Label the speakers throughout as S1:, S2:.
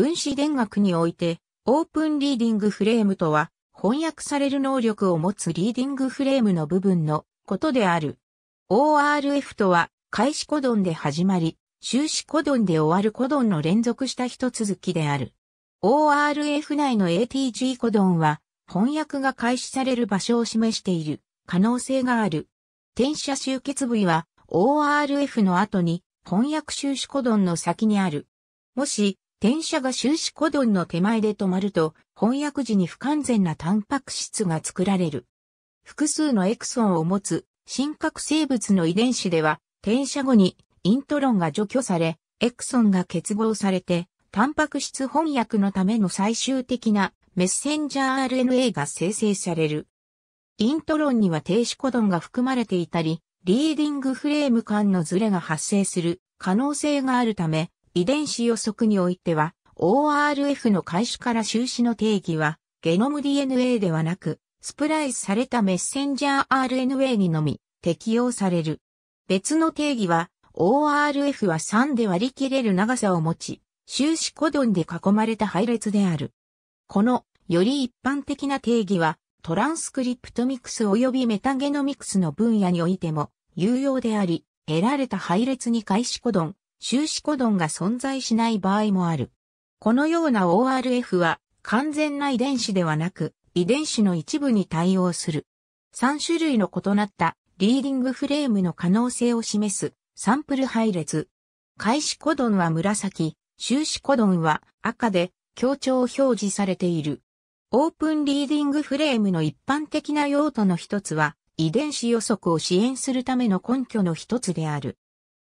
S1: 分子電学において、オープンリーディングフレームとは、翻訳される能力を持つリーディングフレームの部分のことである。ORF とは、開始コドンで始まり、終始コドンで終わるコドンの連続した一続きである。ORF 内の ATG コドンは、翻訳が開始される場所を示している可能性がある。転写集結部位は ORF の後に翻訳収支コドンの先にある。もし転写が終始コドンの手前で止まると、翻訳時に不完全なタンパク質が作られる。複数のエクソンを持つ、真核生物の遺伝子では、転写後にイントロンが除去され、エクソンが結合されて、タンパク質翻訳のための最終的なメッセンジャー RNA が生成される。イントロンには停止コドンが含まれていたり、リーディングフレーム間のズレが発生する可能性があるため、遺伝子予測においては、ORF の開始から終支の定義は、ゲノム DNA ではなく、スプライスされたメッセンジャー RNA にのみ適用される。別の定義は、ORF は3で割り切れる長さを持ち、終始コドンで囲まれた配列である。この、より一般的な定義は、トランスクリプトミクス及びメタゲノミクスの分野においても有用であり、得られた配列に開始コドン、終止コドンが存在しない場合もある。このような ORF は完全な遺伝子ではなく、遺伝子の一部に対応する。3種類の異なったリーディングフレームの可能性を示すサンプル配列。開始コドンは紫、終止コドンは赤で強調表示されている。オープンリーディングフレームの一般的な用途の一つは遺伝子予測を支援するための根拠の一つである。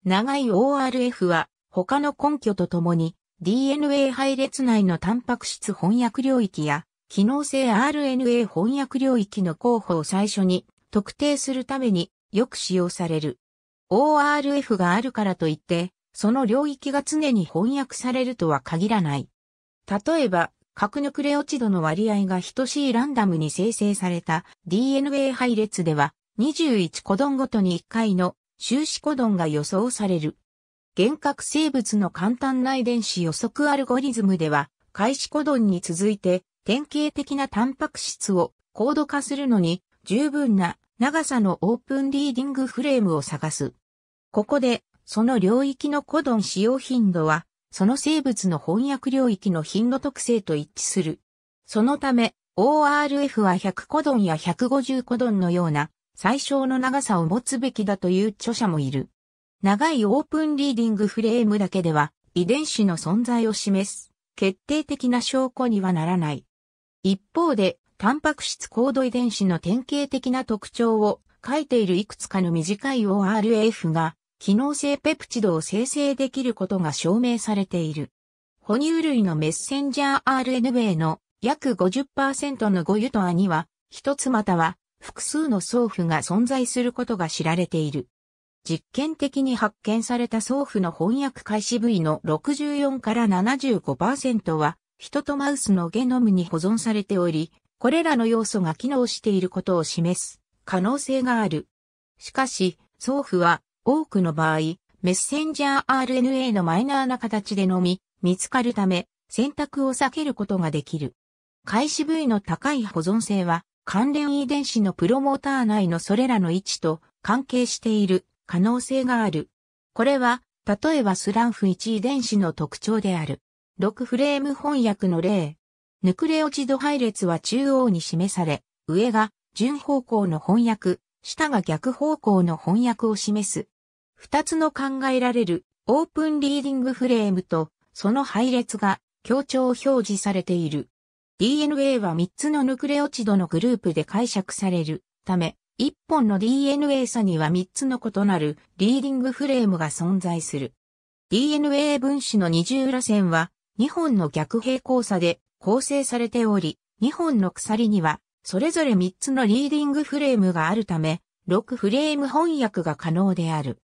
S1: 長い ORF は他の根拠とともに DNA 配列内のタンパク質翻訳領域や機能性 RNA 翻訳領域の候補を最初に特定するためによく使用される。ORF があるからといって、その領域が常に翻訳されるとは限らない。例えば、核ヌクレオチドの割合が等しいランダムに生成された DNA 配列では、21コドンごとに1回の終士コドンが予想される。原核生物の簡単な遺伝子予測アルゴリズムでは、開始コドンに続いて、典型的なタンパク質を高度化するのに、十分な長さのオープンリーディングフレームを探す。ここで、その領域のコドン使用頻度は、その生物の翻訳領域の頻度特性と一致する。そのため、ORF は100コドンや150コドンのような最小の長さを持つべきだという著者もいる。長いオープンリーディングフレームだけでは遺伝子の存在を示す決定的な証拠にはならない。一方で、タンパク質コード遺伝子の典型的な特徴を書いているいくつかの短い ORF が機能性ペプチドを生成できることが証明されている。哺乳類のメッセンジャー RNA の約50%のゴユトアには、一つまたは複数の層婦が存在することが知られている。実験的に発見された層婦の翻訳開始部位の64から75%は、人とマウスのゲノムに保存されており、これらの要素が機能していることを示す可能性がある。しかし、層婦は多くの場合、メッセンジャー RNA のマイナーな形でのみ見つかるため選択を避けることができる。開始部位の高い保存性は関連遺伝子のプロモーター内のそれらの位置と関係している可能性がある。これは、例えばスランフ1遺伝子の特徴である。6フレーム翻訳の例。ヌクレオチド配列は中央に示され、上が順方向の翻訳、下が逆方向の翻訳を示す。二つの考えられるオープンリーディングフレームとその配列が強調表示されている。DNA は3つのヌクレオチドのグループで解釈されるため、1本の DNA 差には3つの異なるリーディングフレームが存在する。DNA 分子の二重螺線は2本の逆平行差で構成されており、2本の鎖にはそれぞれ3つのリーディングフレームがあるため、6フレーム翻訳が可能である。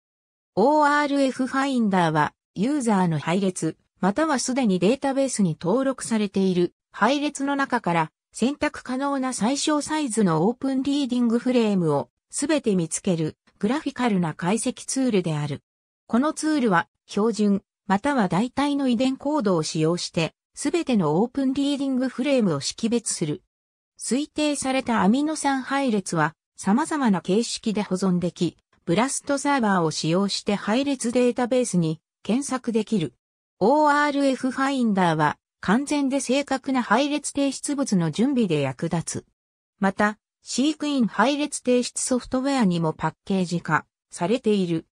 S1: ORF ファインダーはユーザーの配列、またはすでにデータベースに登録されている配列の中から選択可能な最小サイズのオープンリーディングフレームをすべて見つけるグラフィカルな解析ツールである。このツールは標準または代替の遺伝コードを使用してすべてのオープンリーディングフレームを識別する。推定されたアミノ酸配列は様々な形式で保存でき、ブラストサーバーを使用して配列データベースに検索できる。ORF ファインダーは完全で正確な配列提出物の準備で役立つ。また、飼育員配列提出ソフトウェアにもパッケージ化されている。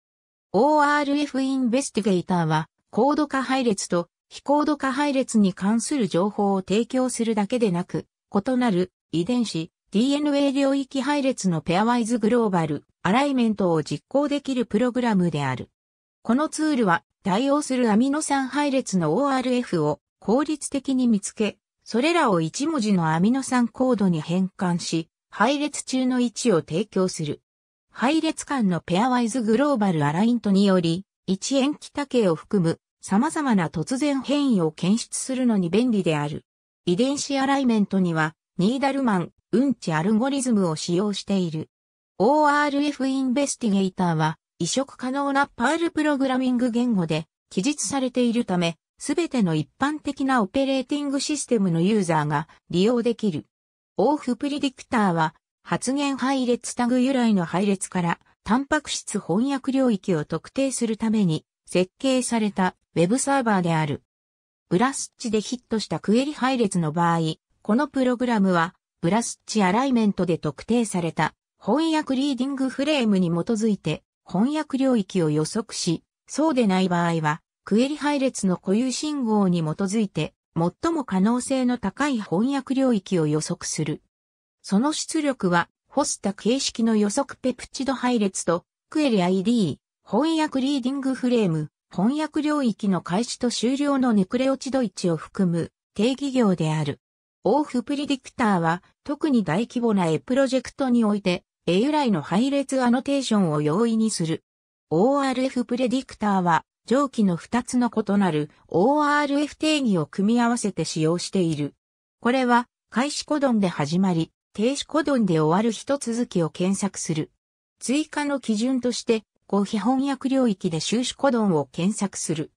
S1: ORF インベスティゲーターは、高度化配列と非高度化配列に関する情報を提供するだけでなく、異なる遺伝子、DNA 領域配列のペアワイズグローバルアライメントを実行できるプログラムである。このツールは対応するアミノ酸配列の ORF を効率的に見つけ、それらを1文字のアミノ酸コードに変換し、配列中の位置を提供する。配列間のペアワイズグローバルアライントにより、一塩基多形を含む様々な突然変異を検出するのに便利である。遺伝子アライメントには、ニーダルマン、うんちアルゴリズムを使用している。ORF インベスティゲーターは、移植可能なパールプログラミング言語で記述されているため、すべての一般的なオペレーティングシステムのユーザーが利用できる。オーフプリディクターは発言配列タグ由来の配列からタンパク質翻訳領域を特定するために設計されたウェブサーバーである。ブラスッチでヒットしたクエリ配列の場合、このプログラムはブラスッチアライメントで特定された翻訳リーディングフレームに基づいて翻訳領域を予測し、そうでない場合はクエリ配列の固有信号に基づいて、最も可能性の高い翻訳領域を予測する。その出力は、ホスタ形式の予測ペプチド配列と、クエリ ID、翻訳リーディングフレーム、翻訳領域の開始と終了のヌクレオチド位置を含む定義業である。オーフプリディクターは特に大規模な A プロジェクトにおいて A 由来の配列アノテーションを容易にする。ORF プレディクターは上記の2つの異なる ORF 定義を組み合わせて使用している。これは、開始コドンで始まり、停止コドンで終わる一続きを検索する。追加の基準として、後非翻訳領域で収支コドンを検索する。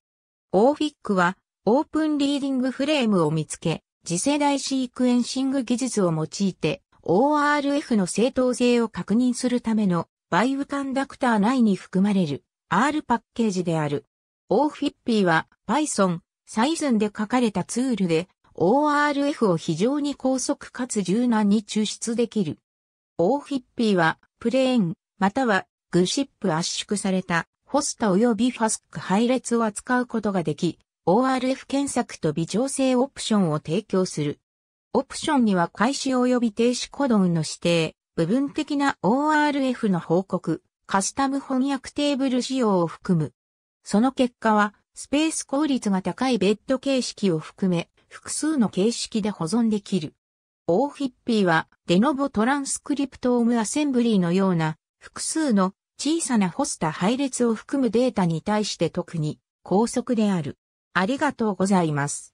S1: OFIC は、オープンリーディングフレームを見つけ、次世代シークエンシング技術を用いて、ORF の正当性を確認するためのバイオカンダクター内に含まれる R パッケージである。オーフィッピーは Python、サイズンで書かれたツールで ORF を非常に高速かつ柔軟に抽出できる。オーフィッピーはプレーンまたはグシップ圧縮されたホスタ及びファスク配列を扱うことができ、ORF 検索と微調整オプションを提供する。オプションには開始及び停止コドンの指定、部分的な ORF の報告、カスタム翻訳テーブル仕様を含む。その結果は、スペース効率が高いベッド形式を含め、複数の形式で保存できる。オーフィッピーは、デノボトランスクリプトオムアセンブリーのような、複数の小さなホスタ配列を含むデータに対して特に高速である。ありがとうございます。